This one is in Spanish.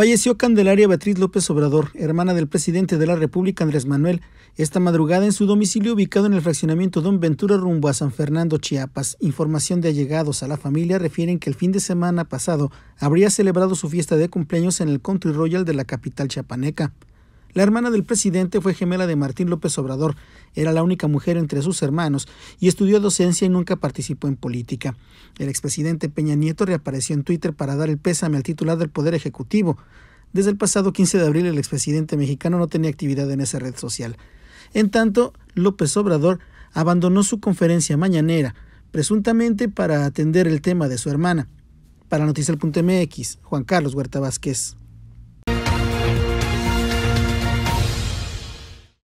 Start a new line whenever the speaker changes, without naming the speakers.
Falleció Candelaria Beatriz López Obrador, hermana del presidente de la República Andrés Manuel, esta madrugada en su domicilio ubicado en el fraccionamiento Don Ventura rumbo a San Fernando, Chiapas. Información de allegados a la familia refieren que el fin de semana pasado habría celebrado su fiesta de cumpleaños en el Country Royal de la capital chiapaneca. La hermana del presidente fue gemela de Martín López Obrador, era la única mujer entre sus hermanos y estudió docencia y nunca participó en política. El expresidente Peña Nieto reapareció en Twitter para dar el pésame al titular del Poder Ejecutivo. Desde el pasado 15 de abril el expresidente mexicano no tenía actividad en esa red social. En tanto, López Obrador abandonó su conferencia mañanera, presuntamente para atender el tema de su hermana. Para Noticias.mx, Juan Carlos Huerta Vázquez.